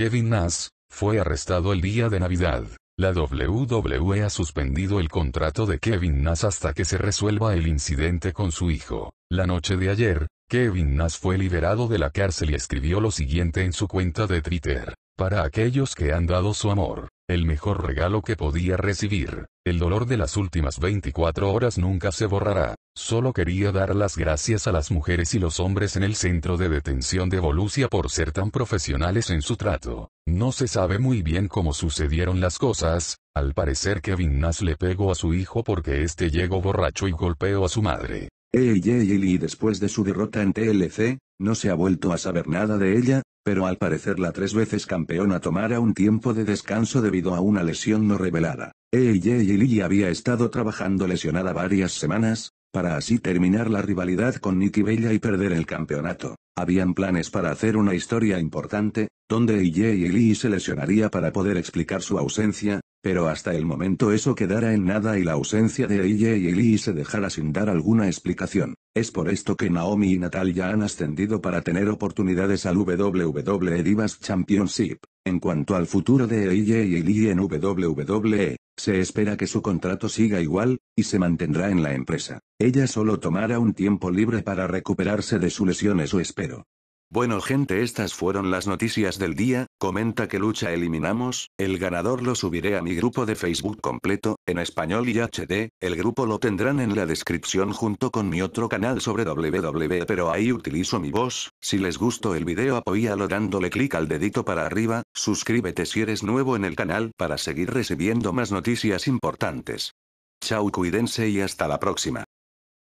Kevin Nash, fue arrestado el día de Navidad. La WWE ha suspendido el contrato de Kevin Nash hasta que se resuelva el incidente con su hijo. La noche de ayer, Kevin Nash fue liberado de la cárcel y escribió lo siguiente en su cuenta de Twitter. Para aquellos que han dado su amor, el mejor regalo que podía recibir. El dolor de las últimas 24 horas nunca se borrará. Solo quería dar las gracias a las mujeres y los hombres en el centro de detención de Volusia por ser tan profesionales en su trato. No se sabe muy bien cómo sucedieron las cosas, al parecer Kevin Nash le pegó a su hijo porque este llegó borracho y golpeó a su madre. Ey, ey, y después de su derrota en TLC, no se ha vuelto a saber nada de ella, pero al parecer la tres veces campeona tomara un tiempo de descanso debido a una lesión no revelada. E.J. y había estado trabajando lesionada varias semanas, para así terminar la rivalidad con Nikki Bella y perder el campeonato. Habían planes para hacer una historia importante, donde E.J. Lee se lesionaría para poder explicar su ausencia, pero hasta el momento eso quedará en nada y la ausencia de ella y Eli se dejará sin dar alguna explicación. Es por esto que Naomi y ya han ascendido para tener oportunidades al WWE Divas Championship. En cuanto al futuro de AJ y Eli en WWE, se espera que su contrato siga igual, y se mantendrá en la empresa. Ella solo tomará un tiempo libre para recuperarse de su lesión, eso espero. Bueno gente estas fueron las noticias del día, comenta que lucha eliminamos, el ganador lo subiré a mi grupo de Facebook completo, en español y HD, el grupo lo tendrán en la descripción junto con mi otro canal sobre WWE pero ahí utilizo mi voz, si les gustó el video apoyalo dándole clic al dedito para arriba, suscríbete si eres nuevo en el canal para seguir recibiendo más noticias importantes. Chau cuídense y hasta la próxima.